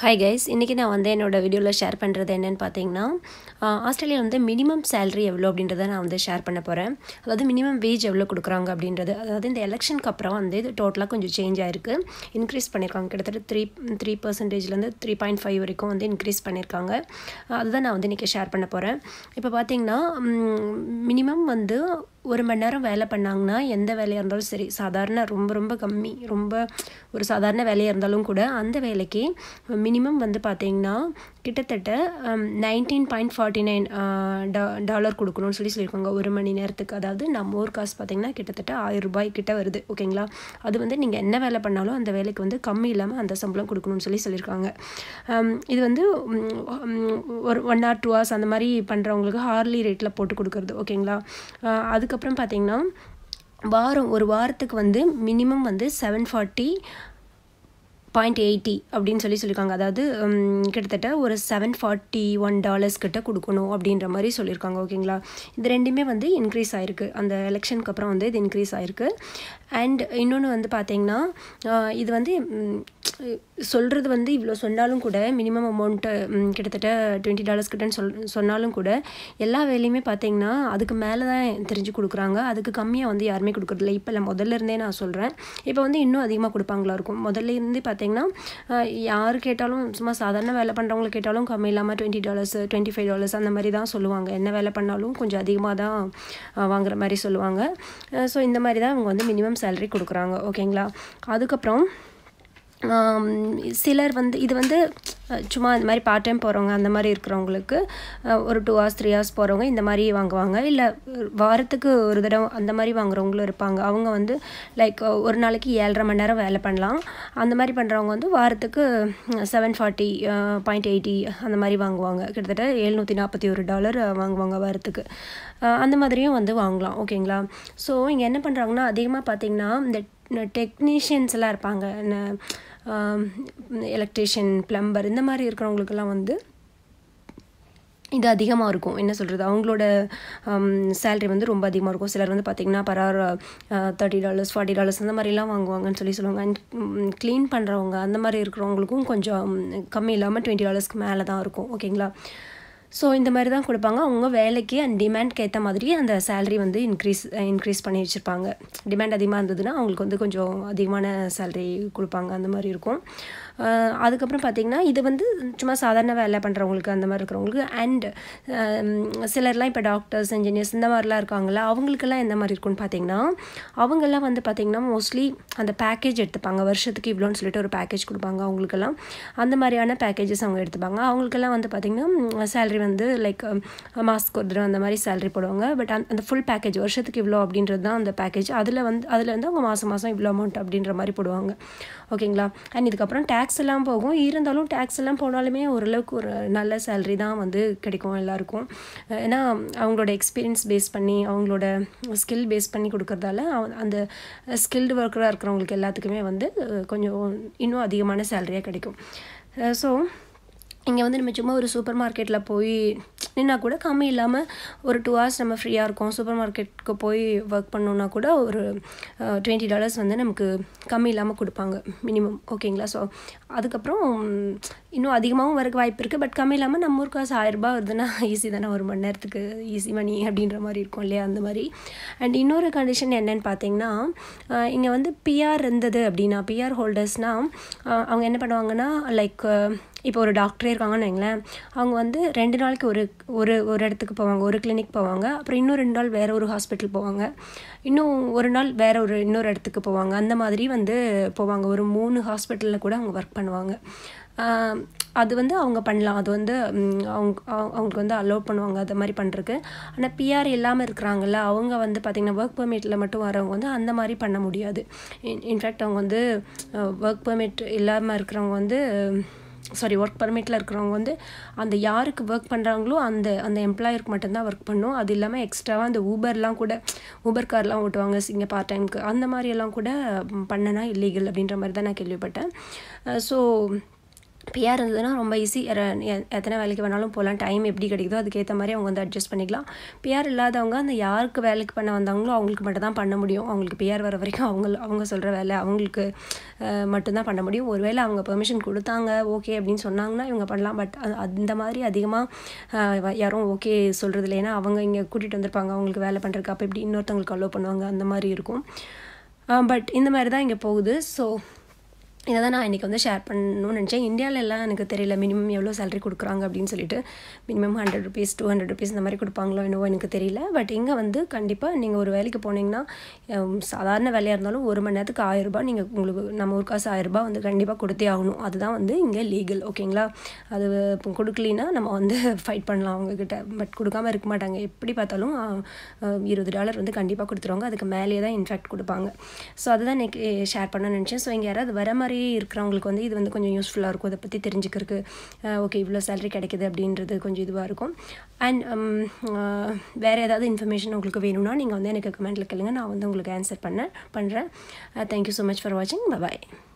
hi guys இன்றைக்கி நான் வந்து என்னோடய வீடியோவில் ஷேர் பண்ணுறது என்னென்னு பார்த்தீங்கன்னா ஆஸ்திரேலியா வந்து மினிமம் சேலரி எவ்வளோ அப்படின்றத நான் வந்து ஷேர் பண்ண போகிறேன் அதாவது மினிமம் வேஜ் எவ்வளோ கொடுக்குறாங்க அப்படின்றது அதாவது இந்த எலெக்ஷனுக்கு அப்புறம் வந்து இது டோட்டலாக கொஞ்சம் சேஞ்ச் ஆகிருக்கு இன்க்ரீஸ் பண்ணியிருக்காங்க கிட்டத்தட்ட த்ரீ த்ரீ பர்சன்டேஜ்லேருந்து த்ரீ பாயிண்ட் ஃபைவ் வரைக்கும் வந்து இன்க்ரீஸ் பண்ணியிருக்காங்க அதுதான் நான் வந்து இன்றைக்கி ஷேர் பண்ண போகிறேன் இப்போ பார்த்திங்கன்னா மினிமம் வந்து ஒரு மணி நேரம் வேலை பண்ணாங்கன்னா எந்த வேலையாக இருந்தாலும் சரி சாதாரண ரொம்ப ரொம்ப கம்மி ரொம்ப ஒரு சாதாரண வேலையாக இருந்தாலும் கூட அந்த வேலைக்கு மினிமம் வந்து பார்த்திங்கன்னா கிட்டத்தட்ட nineteen point forty nine dollar கொடுக்கணும்னு சொல்லி சொல்லியிருக்காங்க ஒரு மணி நேரத்துக்கு அதாவது நம்ம ஊர் காசு பார்த்திங்கன்னா கிட்டத்தட்ட ஆயிரம் ரூபாய் கிட்ட வருது ஓகேங்களா அது வந்து நீங்கள் என்ன வேலை பண்ணாலும் அந்த வேலைக்கு வந்து கம்மி இல்லாமல் அந்த சம்பளம் கொடுக்கணும்னு சொல்லி சொல்லியிருக்காங்க um, இது வந்து um, um, ஒரு ஒன் ஆர் டூ ஹவர்ஸ் அந்த மாதிரி பண்ணுறவங்களுக்கு ஹார்லி ரேட்டில் போட்டு கொடுக்குறது ஓகேங்களா uh, அதுக்கப்புறம் பார்த்திங்கன்னா வாரம் ஒரு வாரத்துக்கு வந்து மினிமம் வந்து செவன் ஃபார்ட்டி பாயிண்ட் எயிட்டி அப்படின்னு சொல்லி சொல்லியிருக்காங்க அதாவது கிட்டத்தட்ட ஒரு செவன் ஃபார்ட்டி ஒன் டாலர்ஸ் கிட்ட கொடுக்கணும் அப்படின்ற மாதிரி சொல்லியிருக்காங்க ஓகேங்களா இது ரெண்டுமே வந்து இன்க்ரீஸ் ஆகிருக்கு அந்த எலெக்ஷனுக்கு அப்புறம் வந்து இது இன்க்ரீஸ் ஆகிருக்கு அண்ட் இன்னொன்று வந்து பார்த்திங்கன்னா இது வந்து சொல்கிறது வந்து இவ்வளோ சொன்னாலும் கூட மினிமம் அமௌண்ட்டு கிட்டத்தட்ட டுவெண்ட்டி டாலர்ஸ் கிட்டன்னு சொல் சொன்னாலும் கூட எல்லா வேலையுமே பார்த்திங்கன்னா அதுக்கு மேலே தான் தெரிஞ்சு கொடுக்குறாங்க அதுக்கு கம்மியாக வந்து யாருமே கொடுக்குறதில்ல இப்போ இல்லை முதல்ல இருந்தே நான் சொல்கிறேன் இப்போ வந்து இன்னும் அதிகமாக கொடுப்பாங்களா இருக்கும் முதல்ல இருந்து பார்த்திங்கன்னா பார்த்தீங்கன்னா யார் கேட்டாலும் சும்மா சாதாரண வேலை பண்ணுறவங்களை கேட்டாலும் கம்மி இல்லாமல் twenty dollars twenty five dollars அந்த மாதிரி தான் சொல்லுவாங்க என்ன வேலை பண்ணாலும் கொஞ்சம் அதிகமாக தான் வாங்குற மாதிரி சொல்லுவாங்க ஸோ இந்த மாதிரி தான் அவங்க வந்து மினிமம் சேலரி கொடுக்குறாங்க ஓகேங்களா அதுக்கப்புறம் சிலர் வந்து இது வந்து சும்மா இந்த மாதிரி பார்ட் டைம் போகிறவங்க அந்த மாதிரி இருக்கிறவங்களுக்கு ஒரு டூ ஹவர்ஸ் த்ரீ ஹவர்ஸ் போகிறவங்க இந்த மாதிரி வாங்குவாங்க இல்லை வாரத்துக்கு ஒரு தடவை அந்த மாதிரி வாங்குறவங்களும் இருப்பாங்க அவங்க வந்து லைக் ஒரு நாளைக்கு ஏழரை மணி நேரம் வேலை பண்ணலாம் அந்த மாதிரி பண்ணுறவங்க வந்து வாரத்துக்கு செவன் ஃபார்ட்டி பாயிண்ட் எயிட்டி அந்த மாதிரி வாங்குவாங்க கிட்டத்தட்ட எழுநூற்றி நாற்பத்தி ஒரு டாலர் வாங்குவாங்க வாரத்துக்கு அந்த மாதிரியும் வந்து வாங்கலாம் ஓகேங்களா ஸோ இங்கே என்ன பண்ணுறாங்கன்னா அதிகமாக பார்த்திங்கன்னா இந்த டெக்னீஷியன்ஸ் எல்லாம் இருப்பாங்க எலக்ட்ரிஷியன் ப்ளம்பர் இந்த மாதிரி இருக்கிறவங்களுக்கெல்லாம் வந்து இது அதிகமாக இருக்கும் என்ன சொல்கிறது அவங்களோட சேல்ரி வந்து ரொம்ப அதிகமாக இருக்கும் சிலர் வந்து பார்த்திங்கன்னா per thirty dollars forty dollars அந்த மாதிரிலாம் வாங்குவாங்கன்னு சொல்லி சொல்லுவாங்க அண்ட் க்ளீன் பண்ணுறவங்க அந்த மாதிரி இருக்கிறவங்களுக்கும் கொஞ்சம் கம்மி இல்லாமல் டுவெண்ட்டி டாலர்ஸ்க்கு மேலே தான் இருக்கும் ஓகேங்களா ஸோ இந்த மாதிரி தான் கொடுப்பாங்க அவங்க வேலைக்கு அண்ட் டிமாண்ட்க்கு ஏற்ற மாதிரி அந்த சேலரி வந்து இன்க்ரீஸ் இன்க்ரீஸ் பண்ணி வச்சுருப்பாங்க டிமாண்ட் அதிகமாக இருந்ததுன்னா அவங்களுக்கு வந்து கொஞ்சம் அதிகமான சேலரி கொடுப்பாங்க அந்த மாதிரி இருக்கும் அதுக்கப்புறம் பார்த்திங்கன்னா இது வந்து சும்மா சாதாரண வேலை பண்ணுறவங்களுக்கு அந்த மாதிரி இருக்கிறவங்களுக்கு அண்ட் சிலர்லாம் இப்போ டாக்டர்ஸ் இன்ஜினியர்ஸ் இந்த மாதிரிலாம் இருக்காங்களா அவங்களுக்கெல்லாம் எந்த மாதிரி இருக்கும்னு பார்த்திங்கன்னா அவங்கெல்லாம் வந்து பார்த்திங்கன்னா மோஸ்ட்லி அந்த பேக்கேஜ் எடுத்துப்பாங்க வருஷத்துக்கு இவ்வளோன்னு சொல்லிட்டு ஒரு பேக்கேஜ் கொடுப்பாங்க அவங்களுக்கெல்லாம் அந்த மாதிரியான பேக்கேஜஸ் அவங்க எடுத்துப்பாங்க அவங்களுக்கெல்லாம் வந்து பார்த்திங்கன்னா சேலரி வந்து லைக் மாஸ்க் ஒரு அந்த மாதிரி சேலரி போடுவாங்க பட் அந்த ஃபுல் பேக்கேஜ் வருஷத்துக்கு இவ்வளோ அப்படின்றது தான் அந்த பேக்கேஜ் அதில் வந்து அதில் வந்து அவங்க மாதம் மாதம் இவ்வளோ அமௌண்ட் அப்படின்ற மாதிரி போடுவாங்க ஓகேங்களா அண்ட் இதுக்கப்புறம் டேக்ஸ் டேக்ஸ் எல்லாம் போகும் இருந்தாலும் டேக்ஸ் எல்லாம் போனாலுமே ஓரளவுக்கு ஒரு நல்ல சேலரி தான் வந்து கிடைக்கும் எல்லாருக்கும் ஏன்னா அவங்களோட எக்ஸ்பீரியன்ஸ் பேஸ் பண்ணி அவங்களோட ஸ்கில் பேஸ் பண்ணி கொடுக்குறதால அந்த ஸ்கில்டு ஒர்க்கராக இருக்கிறவங்களுக்கு எல்லாத்துக்குமே வந்து கொஞ்சம் இன்னும் அதிகமான சேலரியாக கிடைக்கும் ஸோ இங்கே வந்து நம்ம சும்மா ஒரு சூப்பர் மார்க்கெட்டில் போய் நின்னால் கூட கம்மி இல்லாமல் ஒரு டூ ஹவர்ஸ் நம்ம ஃப்ரீயாக இருக்கோம் சூப்பர் மார்க்கெட்டுக்கு போய் ஒர்க் பண்ணோன்னா கூட ஒரு டுவெண்ட்டி டாலர்ஸ் வந்து நமக்கு கம்மி இல்லாமல் கொடுப்பாங்க மினிமம் ஓகேங்களா ஸோ அதுக்கப்புறம் இன்னும் அதிகமாகவும் வரக்கு வாய்ப்பு இருக்குது பட் கம்மி இல்லாமல் நம்ம ஊர் காசு ஆயிரரூபா வருதுன்னா ஈஸி தானே ஒரு மணி நேரத்துக்கு ஈஸி மணி அப்படின்ற மாதிரி இருக்கும் இல்லையா அந்த மாதிரி அண்ட் இன்னொரு கண்டிஷன் என்னன்னு பார்த்தீங்கன்னா இங்கே வந்து பிஆர் இருந்தது அப்படின்னா பிஆர் ஹோல்டர்ஸ்னால் அவங்க என்ன பண்ணுவாங்கன்னா லைக் இப்போ ஒரு டாக்டரே இருக்காங்கன்னு வைங்களேன் அவங்க வந்து ரெண்டு நாளைக்கு ஒரு ஒரு ஒரு இடத்துக்கு போவாங்க ஒரு கிளினிக் போவாங்க அப்புறம் இன்னும் ரெண்டு நாள் வேறு ஒரு ஹாஸ்பிட்டல் போவாங்க இன்னும் ஒரு நாள் வேறு ஒரு இன்னொரு இடத்துக்கு போவாங்க அந்த மாதிரி வந்து போவாங்க ஒரு மூணு ஹாஸ்பிட்டலில் கூட அவங்க ஒர்க் பண்ணுவாங்க அது வந்து அவங்க பண்ணலாம் அது வந்து அவங்க அவங்களுக்கு வந்து அலோவ் பண்ணுவாங்க அது மாதிரி பண்ணுறக்கு ஆனால் பிஆர் இல்லாமல் இருக்கிறாங்கல்ல அவங்க வந்து பார்த்திங்கன்னா ஒர்க் பெர்மிட்டில் மட்டும் வரவங்க வந்து அந்த மாதிரி பண்ண முடியாது இன் இன்ஃபேக்ட் அவங்க வந்து ஒர்க் பெர்மிட் இல்லாமல் இருக்கிறவங்க வந்து சாரி ஒர்க் பர்மிட்டில் இருக்கிறவங்க வந்து அந்த யாருக்கு ஒர்க் பண்ணுறாங்களோ அந்த அந்த எம்ப்ளாயருக்கு மட்டும்தான் ஒர்க் பண்ணும் அது இல்லாமல் எக்ஸ்ட்ராவாக அந்த ஊபர்லாம் கூட ஊபர் கார்லாம் ஓட்டுவாங்க இங்கே பார்ட் டைமுக்கு அந்த மாதிரியெல்லாம் கூட பண்ணனா இல்லீகல் அப்படின்ற மாதிரி தான் நான் கேள்விப்பட்டேன் ஸோ பிஆர் இருந்ததுன்னா ரொம்ப ஈஸி எத்தனை வேலைக்கு வேணாலும் போகலாம் டைம் எப்படி கிடைக்குதோ அதுக்கேற்ற மாதிரி அவங்க வந்து அட்ஜஸ்ட் பண்ணிக்கலாம் பிஆர் இல்லாதவங்க அந்த யாருக்கு வேலைக்கு பண்ண வந்தாங்களோ அவங்களுக்கு மட்டும் தான் பண்ண முடியும் அவங்களுக்கு பிஆர் வர வரைக்கும் அவங்க அவங்க சொல்கிற வேலை அவங்களுக்கு மட்டும்தான் பண்ண முடியும் ஒருவேளை அவங்க பெர்மிஷன் கொடுத்தாங்க ஓகே அப்படின்னு சொன்னாங்கன்னா இவங்க பண்ணலாம் பட் அந்த மாதிரி அதிகமாக யாரும் ஓகே சொல்கிறது இல்லைன்னா அவங்க இங்கே கூட்டிகிட்டு வந்திருப்பாங்க அவங்களுக்கு வேலை பண்ணுறதுக்கு அப்போ இப்படி இன்னொருத்தவங்களுக்கு அலோவ் பண்ணுவாங்க அந்த மாதிரி இருக்கும் பட் இந்த மாதிரி தான் இங்கே போகுது ஸோ இதை தான் நான் இன்றைக்கி வந்து ஷேர் பண்ணணும்னு நினச்சேன் இந்தியாவில் எல்லாம் எனக்கு தெரியல மினிமம் எவ்வளோ சேலரி கொடுக்குறாங்க அப்படின்னு சொல்லிட்டு minimum hundred rupees two hundred rupees இந்த மாதிரி கொடுப்பாங்களோ என்னவோ எனக்கு தெரியல பட் இங்கே வந்து கண்டிப்பாக நீங்கள் ஒரு வேலைக்கு போனீங்கன்னா சாதாரண வேலையாக இருந்தாலும் ஒரு மணி நேரத்துக்கு ஆயிரரூபா நீங்கள் உங்களுக்கு நம்ம ஒரு காசு ஆயிரரூபா வந்து கண்டிப்பாக கொடுத்தே ஆகணும் அதுதான் வந்து இங்கே லீகல் ஓகேங்களா அது கொடுக்கலினா நம்ம வந்து ஃபைட் பண்ணலாம் அவங்கக்கிட்ட பட் கொடுக்காமல் இருக்க மாட்டாங்க எப்படி பார்த்தாலும் இருபது டாலர் வந்து கண்டிப்பாக கொடுத்துருவாங்க அதுக்கு மேலேயே தான் இன்ஃபேக்ட் கொடுப்பாங்க ஸோ அதுதான் இன்றைக்கி ஷேர் பண்ண நினச்சேன் ஸோ இங்கே யாராவது வர மாதிரி சுற்றியே இருக்கிறவங்களுக்கு வந்து இது வந்து கொஞ்சம் யூஸ்ஃபுல்லாக இருக்கும் அதை பற்றி தெரிஞ்சுக்கிறதுக்கு ஓகே இவ்வளோ சேலரி கிடைக்கிது அப்படின்றது கொஞ்சம் இதுவாக இருக்கும் um, அண்ட் வேறு ஏதாவது இன்ஃபர்மேஷன் உங்களுக்கு வேணும்னா நீங்கள் வந்து எனக்கு கமெண்ட்டில் கேளுங்க நான் வந்து உங்களுக்கு ஆன்சர் பண்ண பண்ணுறேன் தேங்க்யூ ஸோ மச் ஃபார் வாட்சிங் பாய்